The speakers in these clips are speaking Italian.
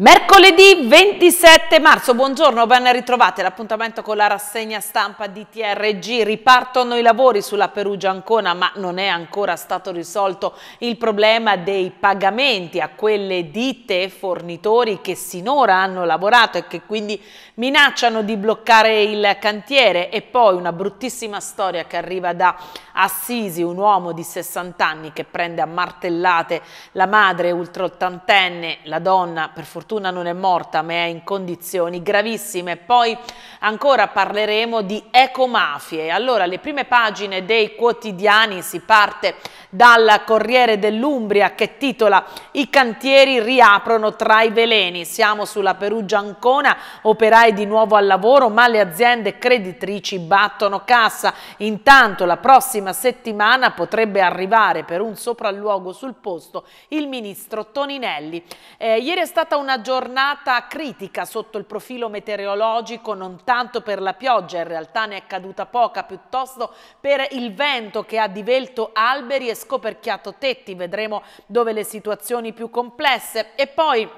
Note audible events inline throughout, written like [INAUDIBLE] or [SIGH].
Mercoledì 27 marzo, buongiorno, ben ritrovate. L'appuntamento con la rassegna stampa di TRG. Ripartono i lavori sulla Perugia-Ancona, ma non è ancora stato risolto il problema dei pagamenti a quelle ditte e fornitori che sinora hanno lavorato e che quindi minacciano di bloccare il cantiere. E poi una bruttissima storia che arriva da Assisi, un uomo di 60 anni che prende a martellate la madre ultra ottantenne, la donna per fortuna fortuna non è morta ma è in condizioni gravissime. Poi ancora parleremo di ecomafie. Allora, le prime pagine dei quotidiani si parte dal Corriere dell'Umbria che titola I cantieri riaprono tra i veleni. Siamo sulla Perugia-Ancona, operai di nuovo al lavoro ma le aziende creditrici battono cassa. Intanto la prossima settimana potrebbe arrivare per un sopralluogo sul posto il ministro Toninelli. Eh, ieri è stata una giornata critica sotto il profilo meteorologico, non tanto per la pioggia, in realtà ne è caduta poca, piuttosto per il vento che ha divelto alberi e scoperchiato tetti, vedremo dove le situazioni più complesse. E poi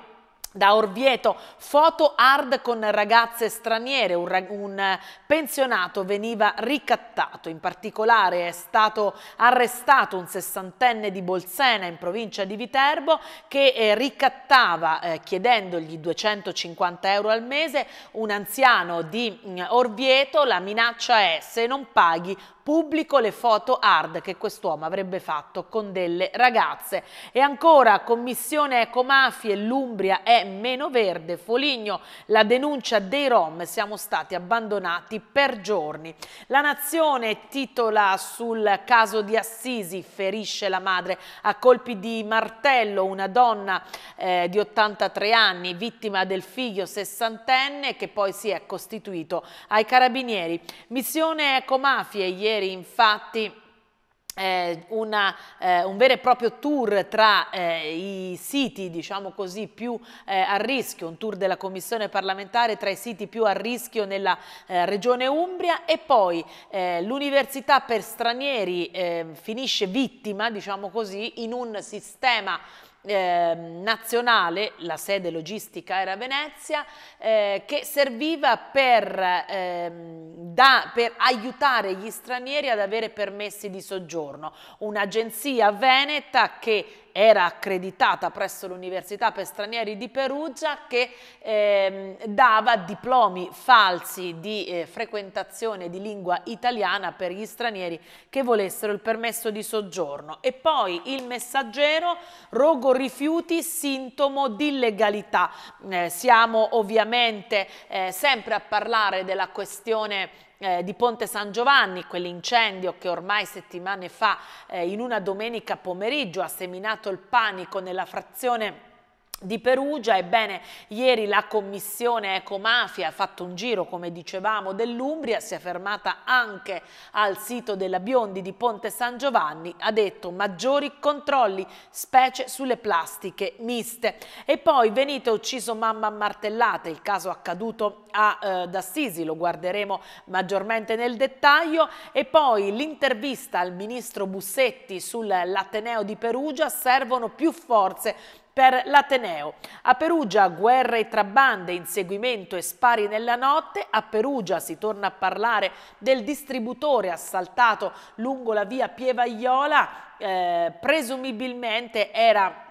da Orvieto, foto hard con ragazze straniere, un, rag un, pensionato veniva ricattato, in particolare è stato arrestato un sessantenne di Bolsena in provincia di Viterbo che eh, ricattava eh, chiedendogli 250 euro al mese un anziano di mh, mm, Orvieto, la minaccia è se non paghi pubblico le foto hard che quest'uomo avrebbe fatto con delle ragazze. E ancora, Commissione Ecomafie, l'Umbria è meno verde, Foligno, la denuncia dei Rom, siamo stati abbandonati per giorni. La Nazione titola sul caso di Assisi, ferisce la madre a colpi di martello, una donna eh, di 83 anni, vittima del figlio sessantenne che poi si è costituito ai carabinieri. Missione Ecomafie ieri ieri infatti eh, una, eh, un vero e proprio tour tra eh, i siti diciamo così, più eh, a rischio, un tour della Commissione parlamentare tra i siti più a rischio nella eh, Regione Umbria e poi eh, l'Università per Stranieri finisce vittima diciamo così, in un sistema eh, nazionale, la sede logistica era Venezia, eh, che serviva per, eh, da, per, aiutare gli stranieri ad avere permessi di soggiorno. Un'agenzia veneta che era accreditata presso l'Università per Stranieri di Perugia che eh, dava diplomi falsi di eh, frequentazione di lingua italiana per gli stranieri che volessero il permesso di soggiorno. E poi il messaggero, rogo rifiuti, sintomo di illegalità. Eh, siamo ovviamente eh, sempre a parlare della questione eh, di Ponte San Giovanni, quell'incendio che ormai settimane fa eh, in una domenica pomeriggio ha seminato il panico nella frazione di Perugia, ebbene ieri la commissione Ecomafia ha fatto un giro, come dicevamo, dell'Umbria, si è fermata anche al sito della Biondi di Ponte San Giovanni, ha detto maggiori controlli, specie sulle plastiche miste. E poi venite ucciso mamma a martellate, il caso accaduto a eh, D'Assisi, lo guarderemo maggiormente nel dettaglio, e poi l'intervista al ministro Bussetti sull'Ateneo di Perugia, servono più forze per l'Ateneo. A Perugia guerre tra bande, inseguimento e spari nella notte. A Perugia si torna a parlare del distributore assaltato lungo la via Pievagliola. Eh, presumibilmente era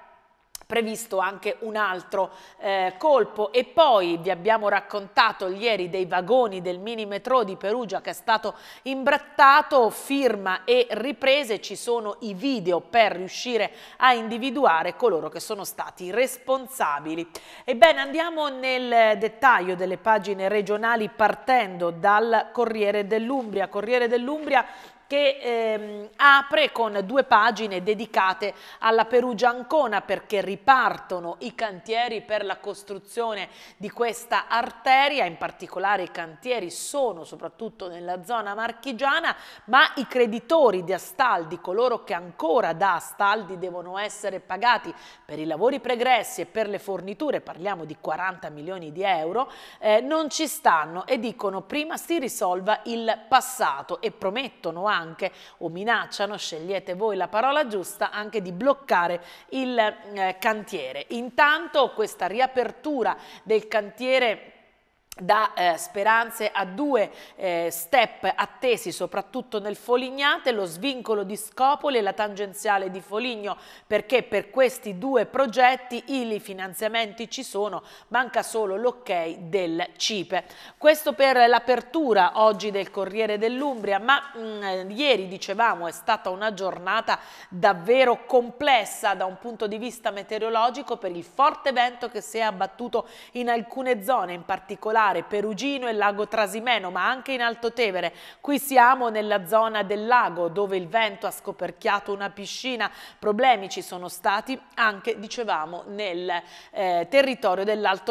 previsto anche un altro eh, colpo e poi vi abbiamo raccontato ieri dei vagoni del mini metro di Perugia che è stato imbrattato, firma e riprese, ci sono i video per riuscire a individuare coloro che sono stati responsabili. Ebbene andiamo nel dettaglio delle pagine regionali partendo dal Corriere dell'Umbria. Corriere dell'Umbria che ehm, apre con due pagine dedicate alla Perugia Ancona perché ripartono i cantieri per la costruzione di questa arteria, in particolare i cantieri sono soprattutto nella zona marchigiana, ma i creditori di Astaldi, coloro che ancora da Astaldi devono essere pagati per i lavori pregressi e per le forniture, parliamo di 40 milioni di euro, eh, non ci stanno e dicono prima si risolva il passato e promettono anche anche o minacciano, scegliete voi la parola giusta, anche di bloccare il eh, cantiere. Intanto questa riapertura del cantiere da eh, speranze a due eh, step attesi soprattutto nel Folignate, lo svincolo di Scopoli e la tangenziale di Foligno perché per questi due progetti i finanziamenti ci sono, manca solo l'ok del CIPE. Questo per l'apertura oggi del Corriere dell'Umbria, ma mh, mm, ieri dicevamo è stata una giornata davvero complessa da un punto di vista meteorologico per il forte vento che si è abbattuto in alcune zone, in particolare Valtellare, Perugino e Lago Trasimeno, ma anche in Alto Tevere. Qui siamo nella zona del lago dove il vento ha scoperchiato una piscina. Problemi ci sono stati anche, dicevamo, nel eh, territorio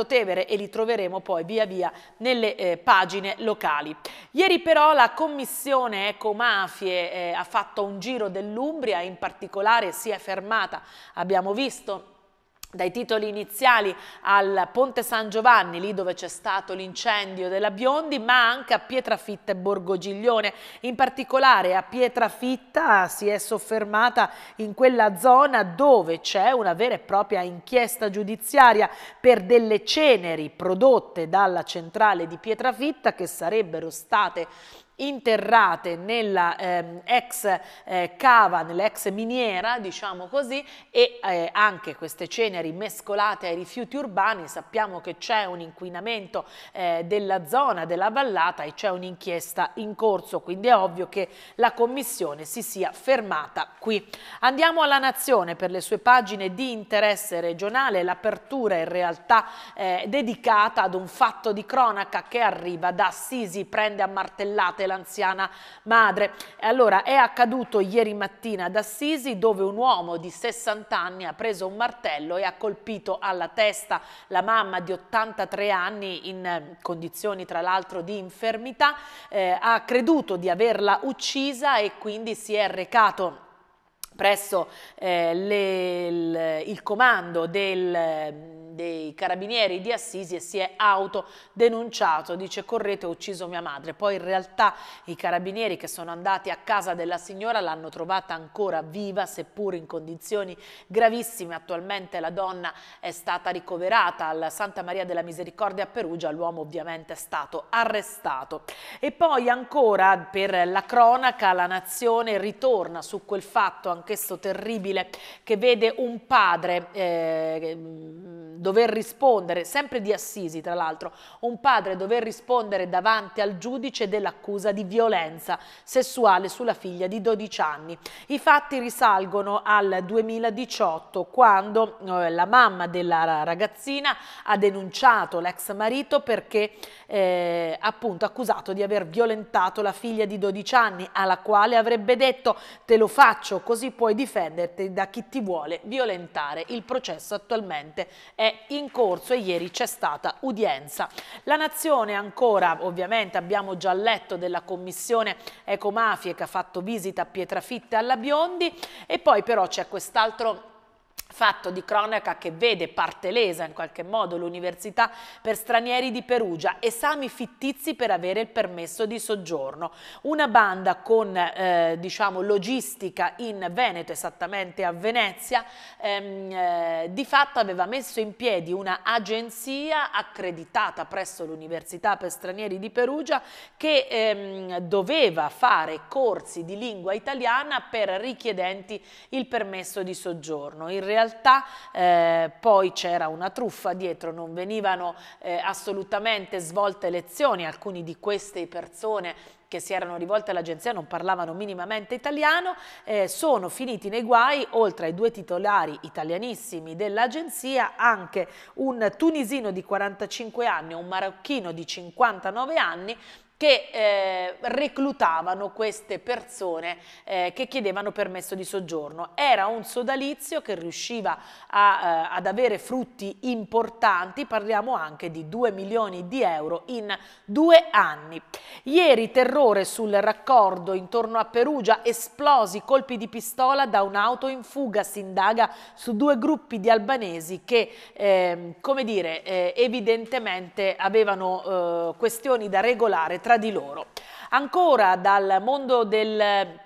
Tevere e li troveremo poi via via nelle eh, pagine locali. Ieri però la Commissione Ecomafie eh, ha fatto un giro dell'Umbria, in particolare si è fermata, abbiamo visto dai titoli iniziali al Ponte San Giovanni, lì dove c'è stato l'incendio della Biondi, ma anche a Pietrafitta e Borgogiglione. In particolare a Pietrafitta si è soffermata in quella zona dove c'è una vera e propria inchiesta giudiziaria per delle ceneri prodotte dalla centrale di Pietrafitta che sarebbero state interrate nella ehm, ex eh, cava, nell'ex miniera, diciamo così, e eh, anche queste ceneri mescolate ai rifiuti urbani. Sappiamo che c'è un inquinamento eh, della zona, della vallata e c'è un'inchiesta in corso, quindi è ovvio che la Commissione si sia fermata qui. Andiamo alla Nazione per le sue pagine di interesse regionale, l'apertura in realtà eh, dedicata ad un fatto di cronaca che arriva da Sisi, prende a martellate l'anziana madre. Allora, è accaduto ieri mattina ad Assisi dove un uomo di 60 anni ha preso un martello e ha colpito alla testa la mamma di 83 anni in eh, condizioni tra l'altro di infermità, eh, ha creduto di averla uccisa e quindi si è recato presso eh, le, il, il comando del dei carabinieri di Assisi e si è autodenunciato, dice Correte ho ucciso mia madre, poi in realtà i carabinieri che sono andati a casa della signora l'hanno trovata ancora viva seppur in condizioni gravissime, attualmente la donna è stata ricoverata al Santa Maria della Misericordia a Perugia, l'uomo ovviamente è stato arrestato. E poi ancora per la cronaca la nazione ritorna su quel fatto anch'esso terribile che vede un padre eh, dover rispondere, sempre di Assisi tra l'altro, un padre dover rispondere davanti al giudice dell'accusa di violenza sessuale sulla figlia di 12 anni. I fatti risalgono al 2018 quando eh, la mamma della ragazzina ha denunciato l'ex marito perché eh, appunto accusato di aver violentato la figlia di 12 anni alla quale avrebbe detto te lo faccio così puoi difenderti da chi ti vuole violentare. Il processo attualmente è in corso e ieri c'è stata udienza. La nazione ancora, ovviamente abbiamo già letto della commissione ecomafie che ha fatto visita a Pietrafitte alla Biondi e poi però c'è quest'altro fatto di cronaca che vede partelesa in qualche modo l'Università per Stranieri di Perugia, esami fittizi per avere il permesso di soggiorno. Una banda con eh, diciamo, logistica in Veneto, esattamente a Venezia, ehm, eh, di fatto aveva messo in piedi un'agenzia accreditata presso l'Università per Stranieri di Perugia che ehm, doveva fare corsi di lingua italiana per richiedenti il permesso di soggiorno. In realtà eh, poi c'era una truffa dietro, non venivano eh, assolutamente svolte lezioni, alcune di queste persone che si erano rivolte all'agenzia non parlavano minimamente italiano, eh, sono finiti nei guai, oltre ai due titolari italianissimi dell'agenzia, anche un tunisino di 45 anni e un marocchino di 59 anni che eh, reclutavano queste persone eh, che chiedevano permesso di soggiorno. Era un sodalizio che riusciva a, eh, ad avere frutti importanti, parliamo anche di 2 milioni di euro in due anni. Ieri terrore sul raccordo intorno a Perugia, esplosi colpi di pistola da un'auto in fuga, si indaga su due gruppi di albanesi che, ehm, come dire, eh, evidentemente avevano eh, questioni da regolare tra di loro. Ancora dal mondo del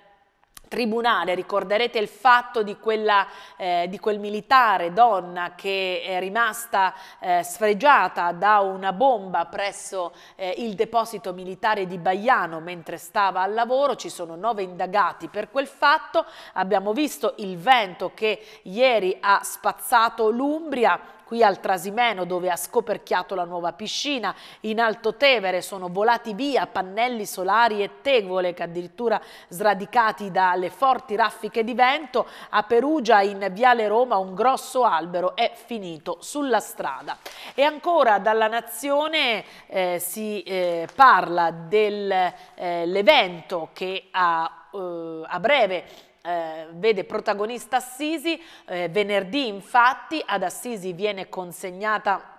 tribunale, ricorderete il fatto di, quella, eh, di, quel militare donna che è rimasta eh, sfregiata da una bomba presso eh, il deposito militare di Baiano mentre stava al lavoro, ci sono nove indagati per quel fatto, abbiamo visto il vento che ieri ha spazzato l'Umbria, qui al Trasimeno dove ha scoperchiato la nuova piscina, in Alto Tevere sono volati via pannelli solari e tegole che addirittura sradicati dalle forti raffiche di vento, a Perugia in Viale Roma un grosso albero è finito sulla strada. E ancora dalla Nazione eh, si eh, parla dell'evento eh, che a, eh, a breve eh, vede protagonista Assisi, eh, venerdì infatti ad Assisi viene consegnata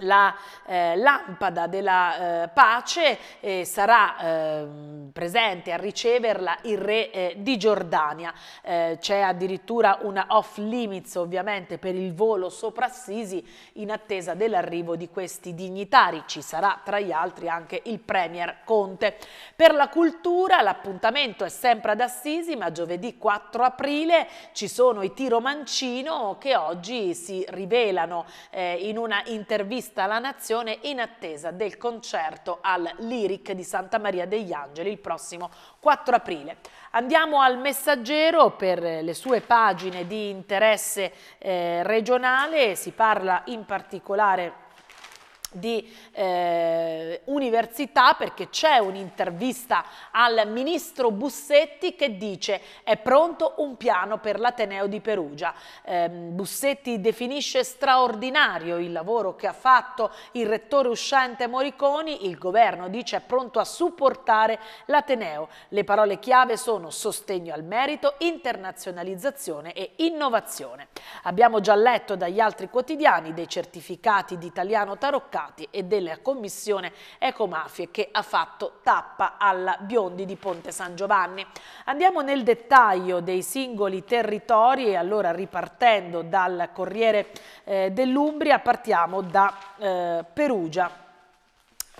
la eh, lampada della eh, pace eh, sarà ehm, presente a riceverla il re eh, di Giordania. Eh, c'è addirittura una off limits ovviamente per il volo sopra Assisi in attesa dell'arrivo di questi dignitari. Ci sarà tra gli altri anche il premier Conte. Per la cultura l'appuntamento è sempre ad Assisi ma giovedì 4 aprile ci sono i tiro mancino che oggi si rivelano eh, in una intervista vista la nazione in attesa del concerto al Lyric di Santa Maria degli Angeli il prossimo 4 aprile. Andiamo al Messaggero per le sue pagine di interesse eh, regionale, si parla in particolare di eh, università perché c'è un'intervista al ministro Bussetti che dice è pronto un piano per l'Ateneo di Perugia. Eh, Bussetti definisce straordinario il lavoro che ha fatto il rettore uscente Moriconi, il governo dice è pronto a supportare l'Ateneo. Le parole chiave sono sostegno al merito, internazionalizzazione e innovazione. Abbiamo già letto dagli altri quotidiani dei certificati di italiano taroccato deputati e della commissione Ecomafie che ha fatto tappa alla Biondi di Ponte San Giovanni. Andiamo nel dettaglio dei singoli territori e allora ripartendo dal Corriere eh, dell'Umbria partiamo da eh, Perugia.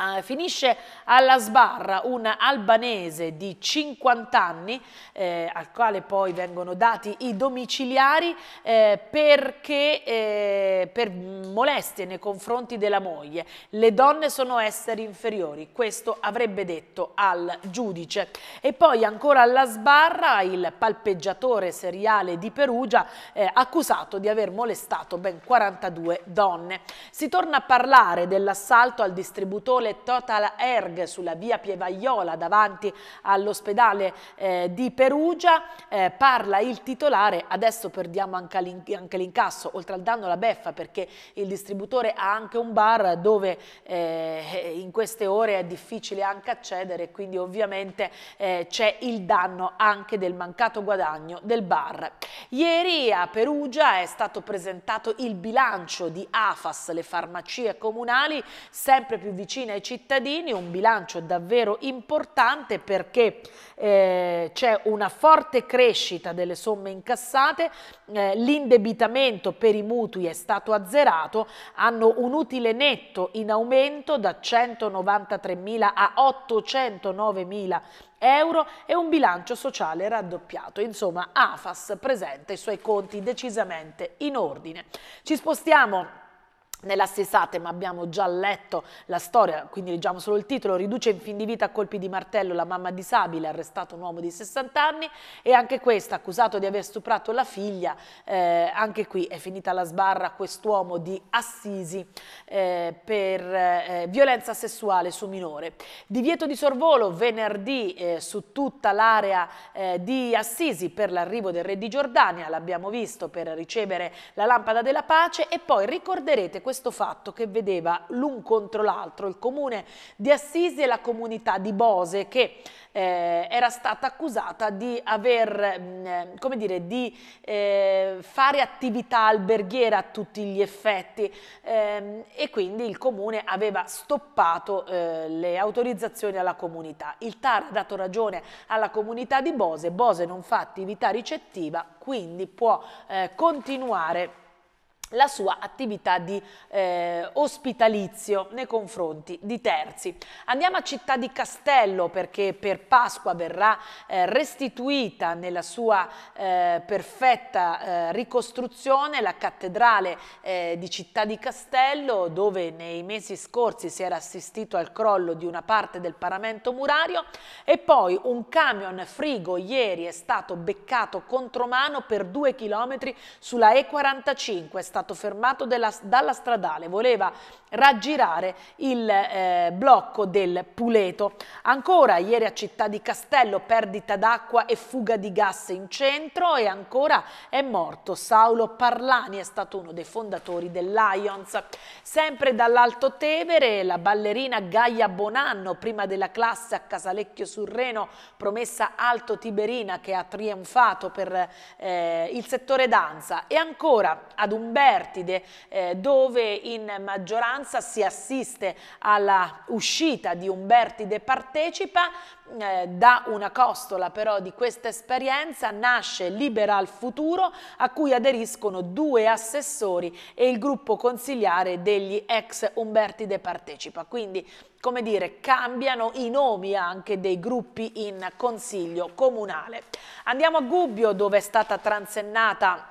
Ah, finisce alla sbarra un albanese di 50 anni eh, al quale poi vengono dati i domiciliari eh, perché eh, per molestie nei confronti della moglie le donne sono esseri inferiori questo avrebbe detto al giudice e poi ancora alla sbarra il palpeggiatore seriale di Perugia eh, accusato di aver molestato ben 42 donne si torna a parlare dell'assalto al distributore lavoratore Total Erg sulla via Pievaiola davanti all'ospedale eh, di Perugia, eh, parla il titolare, adesso perdiamo anche l'incasso, oltre al danno la beffa perché il distributore ha anche un bar dove eh, in queste ore è difficile anche accedere, quindi ovviamente eh, c'è il danno anche del mancato guadagno del bar. Ieri a Perugia è stato presentato il bilancio di AFAS, le farmacie comunali, sempre più vicine cittadine e cittadini un bilancio davvero importante perché eh, c'è una forte crescita delle somme incassate, eh, l'indebitamento per i mutui è stato azzerato, hanno un utile netto in aumento da 193.000 a 809.000 euro e un bilancio sociale raddoppiato. Insomma, AFAS presenta i suoi conti decisamente in ordine. Ci spostiamo nella stessa ma abbiamo già letto la storia, quindi leggiamo solo il titolo, riduce in fin di vita a colpi di martello la mamma disabile, arrestato un uomo di 60 anni e anche questa, accusato di aver stuprato la figlia, eh, anche qui è finita la sbarra quest'uomo di Assisi eh, per eh, violenza sessuale su minore. Divieto di sorvolo venerdì eh, su tutta l'area eh, di Assisi per l'arrivo del re di Giordania, l'abbiamo visto per ricevere la lampada della pace e poi ricorderete questo questo fatto che vedeva l'un contro l'altro il comune di Assisi e la comunità di Bose che eh, era stata accusata di aver, mm, eh, come dire, di eh, fare attività alberghiera a tutti gli effetti ehm, e quindi il comune aveva stoppato eh, le autorizzazioni alla comunità. Il TAR ha dato ragione alla comunità di Bose, Bose non fa attività ricettiva, quindi può eh, continuare la sua attività di eh, ospitalizio nei confronti di terzi. Andiamo a Città di Castello perché per Pasqua verrà eh, restituita nella sua eh, perfetta eh, ricostruzione la cattedrale eh, di Città di Castello dove nei mesi scorsi si era assistito al crollo di una parte del paramento murario e poi un camion frigo ieri è stato beccato contromano per due chilometri sulla E45, è stato stato fermato della, dalla stradale, voleva raggirare il eh, blocco del Puleto. Ancora ieri a Città di Castello perdita d'acqua e fuga di gas in centro e ancora è morto Saulo Parlani, è stato uno dei fondatori del Lions. Sempre dall'Alto Tevere la ballerina Gaia Bonanno, prima della classe a Casalecchio sul Reno, promessa alto tiberina che ha trionfato per eh, il settore danza e ancora ad Umbertide eh, dove in maggioranza minoranza, si assiste alla uscita di Umberti De Partecipa, eh, da una costola però di questa esperienza nasce Libera al Futuro a cui aderiscono due assessori e il gruppo consigliare degli ex Umberti De Partecipa, quindi come dire, cambiano i nomi anche dei gruppi in consiglio comunale. Andiamo a Gubbio dove è stata transennata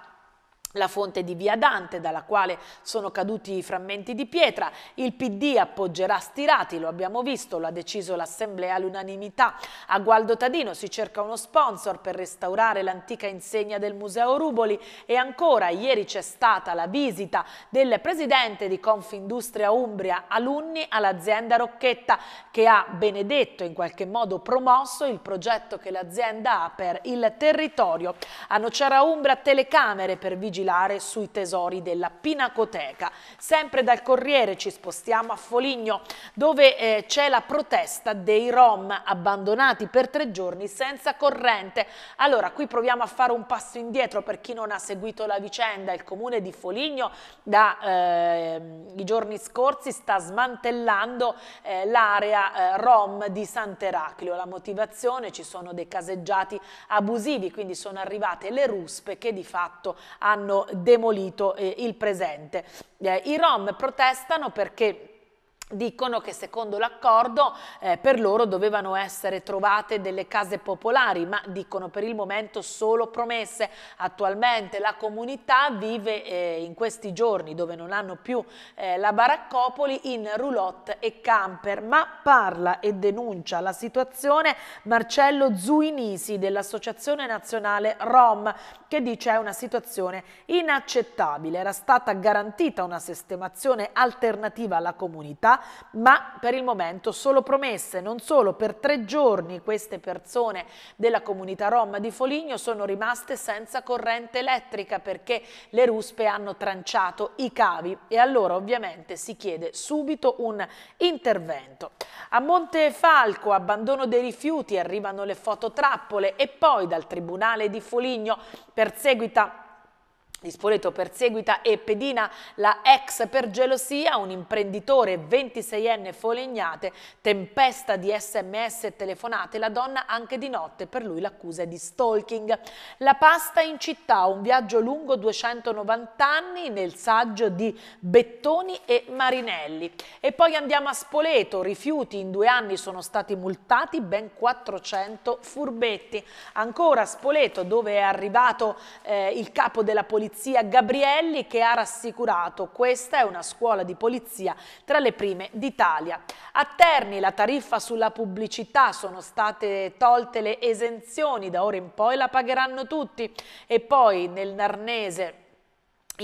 la fonte di Via Dante dalla quale sono caduti i frammenti di pietra, il PD appoggerà Stirati, lo abbiamo visto, lo ha deciso l'Assemblea all'unanimità. A Gualdo Tadino si cerca uno sponsor per restaurare l'antica insegna del Museo Ruboli e ancora ieri c'è stata la visita del presidente di Confindustria Umbria Alunni all'azienda Rocchetta che ha benedetto in qualche modo promosso il progetto che l'azienda ha per il territorio. A Nocera Umbria telecamere per vigilare vigilare sui tesori della Pinacoteca. Sempre dal Corriere ci spostiamo a Foligno, dove eh, c'è la protesta dei Rom abbandonati per tre giorni senza corrente. Allora, qui proviamo a fare un passo indietro per chi non ha seguito la vicenda. Il comune di Foligno da eh, i giorni scorsi sta smantellando eh, l'area eh, Rom di Sant'Eraclio. La motivazione ci sono dei caseggiati abusivi, quindi sono arrivate le ruspe che di fatto hanno hanno demolito eh, il presente. Eh, I Rom protestano perché dicono che secondo l'accordo eh, per loro dovevano essere trovate delle case popolari, ma dicono per il momento solo promesse. Attualmente la comunità vive eh, in questi giorni dove non hanno più eh, la baraccopoli in roulotte e camper, ma parla e denuncia la situazione Marcello Zuinisi dell'Associazione Nazionale Rom che dice è una situazione inaccettabile. Era stata garantita una sistemazione alternativa alla comunità ma per il momento solo promesse, non solo per tre giorni queste persone della comunità Rom di Foligno sono rimaste senza corrente elettrica perché le ruspe hanno tranciato i cavi e allora ovviamente si chiede subito un intervento. A Montefalco abbandono dei rifiuti, arrivano le fototrappole e poi dal Tribunale di Foligno perseguita di Spoleto perseguita e pedina la ex per gelosia, un imprenditore 26enne Folegnate, tempesta di sms e telefonate, la donna anche di notte, per lui l'accusa è di stalking. La pasta in città, un viaggio lungo 290 anni nel saggio di Bettoni e Marinelli. E poi andiamo a Spoleto, rifiuti in due anni sono stati multati ben 400 furbetti. Ancora a Spoleto dove è arrivato eh, il capo della polizia Polizia Gabrielli che ha rassicurato questa è una scuola di polizia tra le prime d'Italia. A Terni la tariffa sulla pubblicità sono state tolte le esenzioni, da ora in poi la pagheranno tutti e poi nel Narnese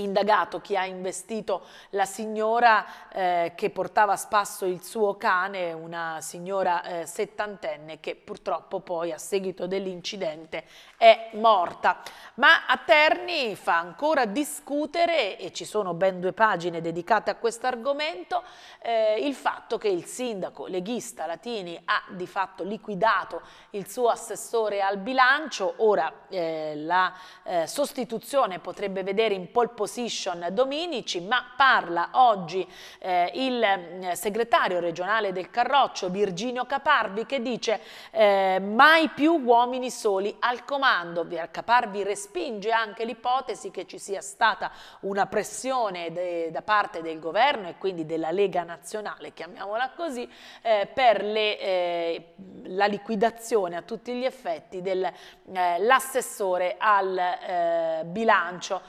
indagato chi ha investito la signora eh, che portava a spasso il suo cane, una signora eh, settantenne che purtroppo poi a seguito dell'incidente è morta. Ma a Terni fa ancora discutere, e ci sono ben due pagine dedicate a questo argomento, eh, il fatto che il sindaco leghista Latini ha di fatto liquidato il suo assessore al bilancio, ora eh, la eh, sostituzione potrebbe vedere in polpo position Dominici, ma parla oggi eh, il mm, segretario regionale del Carroccio, Virginio Caparvi, che dice eh, mai più uomini soli al comando. Caparvi respinge anche l'ipotesi che ci sia stata una pressione da parte del governo e quindi della Lega Nazionale, chiamiamola così, eh, per le, eh, la liquidazione a tutti gli effetti dell'assessore eh, al eh, bilancio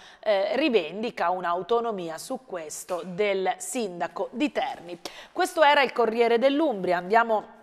Rivera rivendica un'autonomia su questo del sindaco di Terni. Questo era il Corriere dell'Umbria, andiamo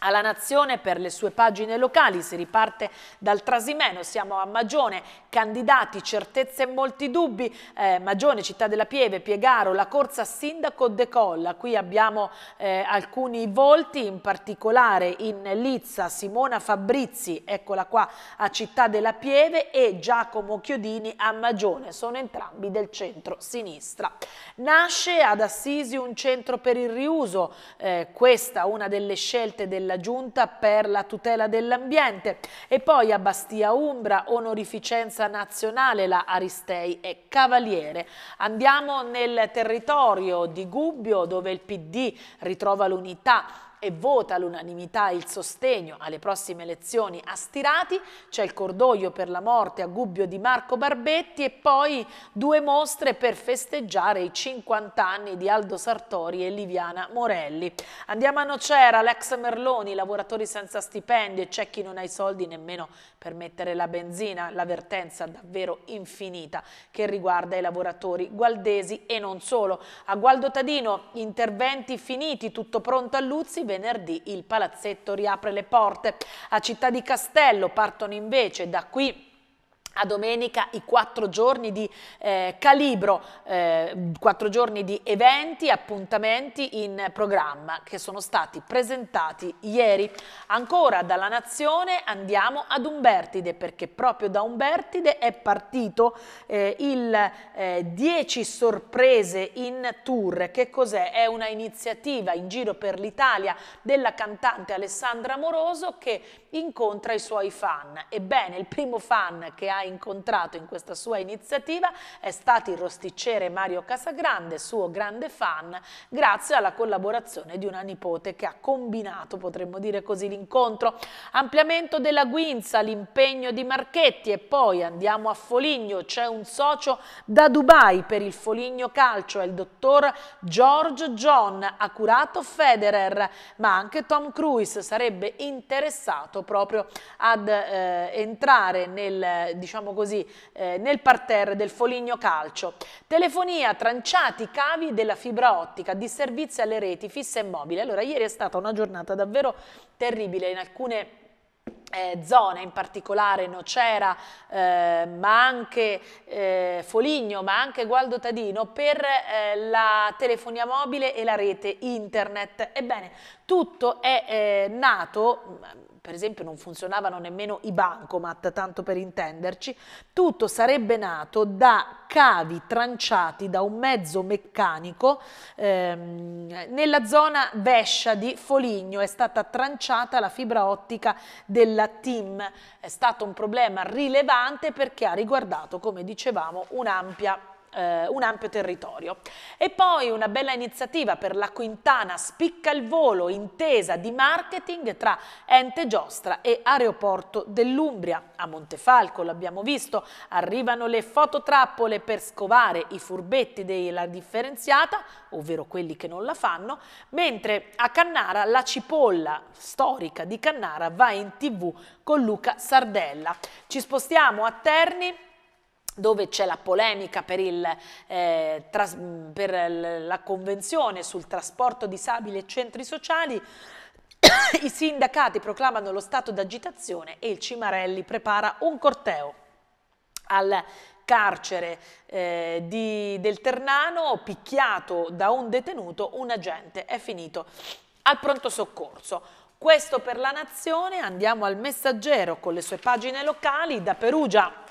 alla nazione per le sue pagine locali, si riparte dal Trasimeno, siamo a Magione, candidati, certezze e molti dubbi, eh, Magione, Città della Pieve, Piegaro, la corsa sindaco decolla, qui abbiamo eh, alcuni volti, in particolare in Lizza, Simona Fabrizi, eccola qua a Città della Pieve e Giacomo Chiodini a Magione, sono entrambi del centro-sinistra. Nasce ad Assisi un centro per il riuso, eh, questa una delle scelte del della Giunta per la tutela dell'ambiente e poi a Bastia Umbra, onorificenza nazionale la Aristei e Cavaliere. Andiamo nel territorio di Gubbio dove il PD ritrova l'unità e vota l'unanimità il sostegno alle prossime elezioni a Stirati, c'è il cordoglio per la morte a Gubbio di Marco Barbetti e poi due mostre per festeggiare i 50 anni di Aldo Sartori e Liviana Morelli. Andiamo a Nocera, l'ex Merloni, lavoratori senza stipendi e c'è chi non ha i soldi nemmeno per mettere la benzina, l'avvertenza davvero infinita che riguarda i lavoratori gualdesi e non solo. A Gualdo Tadino interventi finiti, tutto pronto a Luzzi, venerdì il palazzetto riapre le porte. A Città di Castello partono invece da qui a domenica i quattro giorni di eh, calibro, eh, quattro giorni di eventi, appuntamenti in programma che sono stati presentati ieri. Ancora dalla Nazione andiamo ad Umbertide perché proprio da Umbertide è partito eh, il 10 eh, sorprese in tour. Che cos'è? È una iniziativa in giro per l'Italia della cantante Alessandra Moroso che incontra i suoi fan. Ebbene, il primo fan che ha incontrato in questa sua iniziativa è stato il rosticciere Mario Casagrande, suo grande fan, grazie alla collaborazione di una nipote che ha combinato, potremmo dire così, l'incontro. Ampliamento della Guinza, l'impegno di Marchetti e poi andiamo a Foligno, c'è un socio da Dubai per il Foligno Calcio, è il dottor George John, ha curato Federer, ma anche Tom Cruise sarebbe interessato proprio ad eh, entrare nel diciamo, diciamo così, eh, nel parterre del Foligno Calcio. Telefonia, tranciati, cavi della fibra ottica, disservizi alle reti fisse e mobile. Allora, ieri è stata una giornata davvero terribile in alcune eh, zone, in particolare Nocera, eh, ma anche eh, Foligno, ma anche Gualdo Tadino, per eh, la telefonia mobile e la rete internet. Ebbene, tutto è eh, nato per esempio non funzionavano nemmeno i bancomat, tanto per intenderci, tutto sarebbe nato da cavi tranciati da un mezzo meccanico ehm, nella zona Vescia di Foligno, è stata tranciata la fibra ottica della TIM, è stato un problema rilevante perché ha riguardato, come dicevamo, un'ampia eh, un ampio territorio. E poi una bella iniziativa per la Quintana Spicca il Volo, intesa di marketing tra Ente Giostra e Aeroporto dell'Umbria. A Montefalco, l'abbiamo visto, arrivano le fototrappole per scovare i furbetti della differenziata, ovvero quelli che non la fanno, mentre a Cannara la cipolla storica di Cannara va in tv con Luca Sardella. Ci spostiamo a Terni dove c'è la polemica per, il, eh, tras, per la convenzione sul trasporto disabile e centri sociali, [COUGHS] i sindacati proclamano lo stato d'agitazione e il Cimarelli prepara un corteo al carcere eh, di, del Ternano, picchiato da un detenuto, un agente è finito al pronto soccorso. Questo per la Nazione, andiamo al Messaggero con le sue pagine locali, da Perugia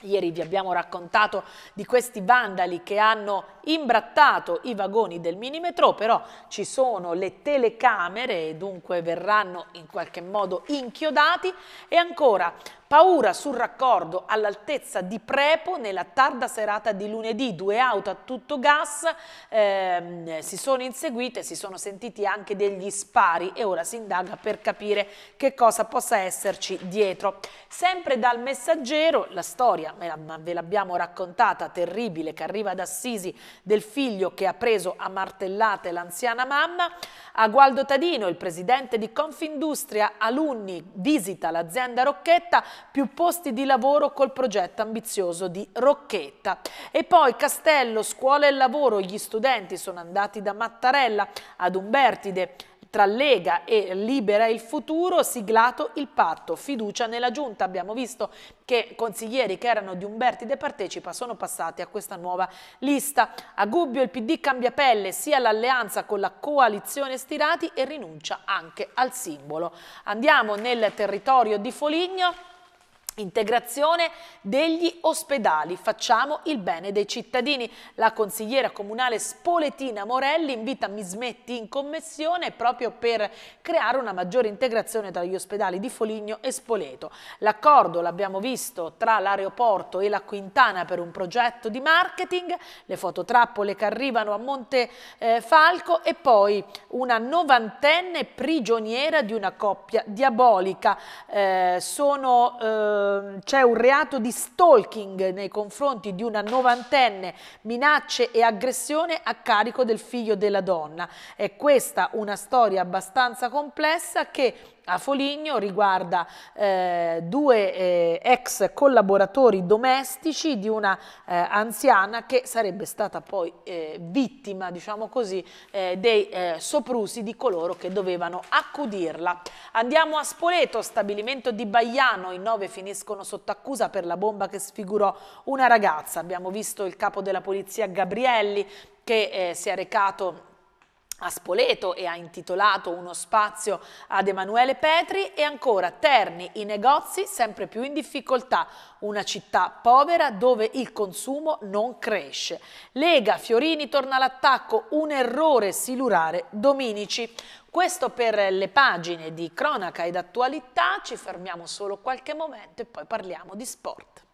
Ieri vi abbiamo raccontato di questi vandali che hanno imbrattato i vagoni del minimetro, però ci sono le telecamere e dunque verranno in qualche modo inchiodati e ancora Paura sul raccordo all'altezza di Prepo nella tarda serata di lunedì, due auto a tutto gas ehm, si sono inseguite, si sono sentiti anche degli spari e ora si indaga per capire che cosa possa esserci dietro. Sempre dal messaggero, la storia, ve l'abbiamo raccontata, terribile, che arriva ad Assisi del figlio che ha preso a martellate l'anziana mamma, a Gualdo Tadino, il presidente di Confindustria, alunni, visita l'azienda Rocchetta, più posti di lavoro col progetto ambizioso di Rocchetta. E poi Castello, scuola e lavoro, gli studenti sono andati da Mattarella ad Umbertide, tra Lega e Libera il futuro siglato il patto, fiducia nella giunta. Abbiamo visto che consiglieri che erano di Umbertide Partecipa sono passati a questa nuova lista. A Gubbio il PD cambia pelle sia l'alleanza con la coalizione Stirati e rinuncia anche al simbolo. Andiamo nel territorio di Foligno Integrazione degli ospedali, facciamo il bene dei cittadini. La consigliera comunale Spoletina Morelli invita Mismetti in commissione proprio per creare una maggiore integrazione tra gli ospedali di Foligno e Spoleto. L'accordo, l'abbiamo visto, tra l'aeroporto e la Quintana per un progetto di marketing, le fototrappole che arrivano a Monte eh, Falco e poi una novantenne prigioniera di una coppia diabolica. Eh, sono... Eh, Ehm, c'è un reato di stalking nei confronti di una novantenne, minacce e aggressione a carico del figlio della donna. È questa una storia abbastanza complessa che a Foligno riguarda eh, due eh, ex collaboratori domestici di una eh, anziana che sarebbe stata poi eh, vittima, diciamo così, eh, dei eh, soprusi di coloro che dovevano accudirla. Andiamo a Spoleto, stabilimento di Baiano, in nove finiscono escono sotto accusa per la bomba che sfigurò una ragazza. Abbiamo visto il capo della polizia Gabrielli che eh, si è recato a Spoleto e ha intitolato uno spazio ad Emanuele Petri e ancora Terni, i negozi sempre più in difficoltà, una città povera dove il consumo non cresce. Lega, Fiorini torna all'attacco, un errore silurare Dominici. Questo per le pagine di cronaca ed attualità, ci fermiamo solo qualche momento e poi parliamo di sport.